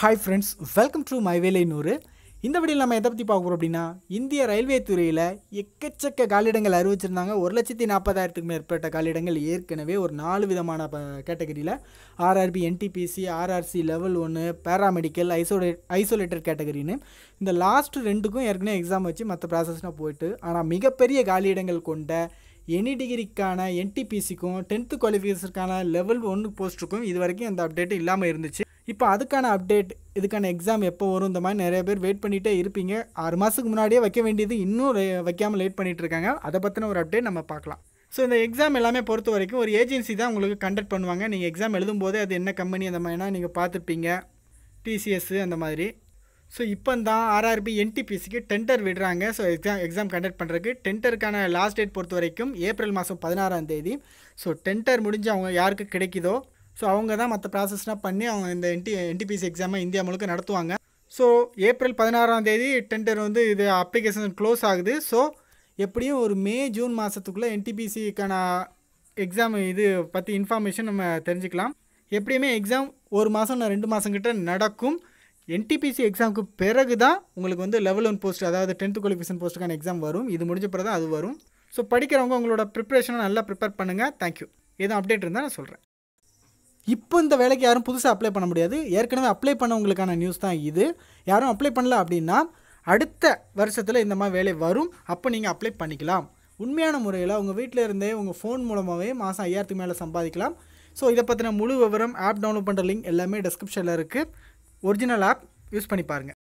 hi friends welcome to my வேலை நூறு இந்த வீடியோவில் நம்ம எதை பற்றி பார்க்க போகிறோம் அப்படின்னா இந்திய ரயில்வே துறையில் எக்கச்சக்க காலிடங்கள் அறிவிச்சிருந்தாங்க ஒரு லட்சத்தி நாற்பதாயிரத்துக்கு மேற்பட்ட காலிடங்கள் ஏற்கனவே ஒரு நாலு விதமான கேட்டகரியில் ஆர்ஆர்பி என்டிபிசி ஆர்ஆர்சி லெவல் ஒன்று பேராமெடிக்கல் ஐசோலே ஐசோலேட்டட் கேட்டகரின்னு இந்த லாஸ்ட் ரெண்டுக்கும் ஏற்கனவே எக்ஸாம் வச்சு மற்ற ப்ராசஸ்னால் போயிட்டு ஆனால் மிகப்பெரிய காலியிடங்கள் கொண்ட எனி டிகிரிக்கான என்டிபிசிக்கும் டென்த்து குவாலிஃபிகேஷனுக்கான லெவல் ஒன்று போஸ்ட்டுக்கும் இது வரைக்கும் அந்த அப்டேட்டு இல்லாமல் இருந்துச்சு இப்போ அதுக்கான அப்டேட் இதுக்கான எக்ஸாம் எப்போ வரும் இந்த மாதிரி நிறைய பேர் வெயிட் பண்ணிகிட்டே இருப்பீங்க ஆறு மாதத்துக்கு முன்னாடியே வைக்க வேண்டியது இன்னும் வைக்காமல் லேட் பண்ணிகிட்டு இருக்காங்க அதை பற்றின ஒரு அப்டேட் நம்ம பார்க்கலாம் ஸோ இந்த எக்ஸாம் எல்லாமே பொறுத்த வரைக்கும் ஒரு ஏஜென்சி தான் உங்களுக்கு கண்டக்ட் பண்ணுவாங்க நீங்கள் எக்ஸாம் எழுதும்போதே அது என்ன கம்பெனி அந்த மாதிரினா நீங்கள் பார்த்துருப்பீங்க டிசிஎஸ்ஸு அந்த மாதிரி ஸோ இப்போ தான் ஆர்ஆர்பி என்டிபிசிக்கு டெண்டர் விடுறாங்க ஸோ எக்ஸாம் எக்ஸாம் கண்டக்ட் பண்ணுறதுக்கு டெண்டருக்கான லாஸ்ட் டேட் பொறுத்த வரைக்கும் ஏப்ரல் மாதம் பதினாறாம் தேதி ஸோ டெண்டர் முடிஞ்சு அவங்க யாருக்கு கிடைக்குதோ ஸோ அவங்க தான் மற்ற ப்ராசஸ்லாம் பண்ணி அவங்க இந்த என்டி என்டிபிசி எக்ஸாமை இந்தியா முழுக்க நடத்துவாங்க ஸோ ஏப்ரல் பதினாறாம் தேதி டெண்டர் வந்து இது அப்ளிகேஷன் க்ளோஸ் ஆகுது ஸோ எப்படியும் ஒரு மே ஜூன் மாதத்துக்குள்ளே என்டிபிசிக்கான எக்ஸாம் இது பற்றி இன்ஃபார்மேஷன் நம்ம தெரிஞ்சுக்கலாம் எப்படியுமே எக்ஸாம் ஒரு மாதம் நான் ரெண்டு மாதங்கிட்ட நடக்கும் என்டிபிசி எக்ஸாமுக்கு பிறகு தான் உங்களுக்கு வந்து லெவல் ஒன் போஸ்ட் அதாவது டென்த்து குவாலிஃபிகேஷன் போஸ்ட்டுக்கான எக்ஸாம் வரும் இது முடிஞ்ச பிறகு தான் அது வரும் ஸோ படிக்கிறவங்க உங்களோட ப்ரிப்ரேஷனை நல்லா ப்ரிப்பேர் பண்ணுங்கள் தேங்க்யூ எதுவும் அப்டேட் இருந்தால் நான் சொல்கிறேன் இப்போ இந்த வேலைக்கு யாரும் புதுசாக அப்ளை பண்ண முடியாது ஏற்கனவே அப்ளை பண்ணவங்களுக்கான நியூஸ் தான் இது யாரும் அப்ளை பண்ணல அப்படின்னா அடுத்த வருஷத்தில் இந்த மாதிரி வேலை வரும் அப்போ நீங்கள் அப்ளை பண்ணிக்கலாம் உண்மையான முறையில் உங்கள் வீட்டில் இருந்தே உங்கள் ஃபோன் மூலமாகவே மாதம் ஐயாயிரத்துக்கு மேலே சம்பாதிக்கலாம் ஸோ இதை பற்றின முழு விவரம் ஆப் டவுன்லோட் பண்ணுற லிங்க் எல்லாமே டிஸ்கிரிப்ஷனில் இருக்குது ஒரிஜினல் ஆப் யூஸ் பண்ணி பாருங்கள்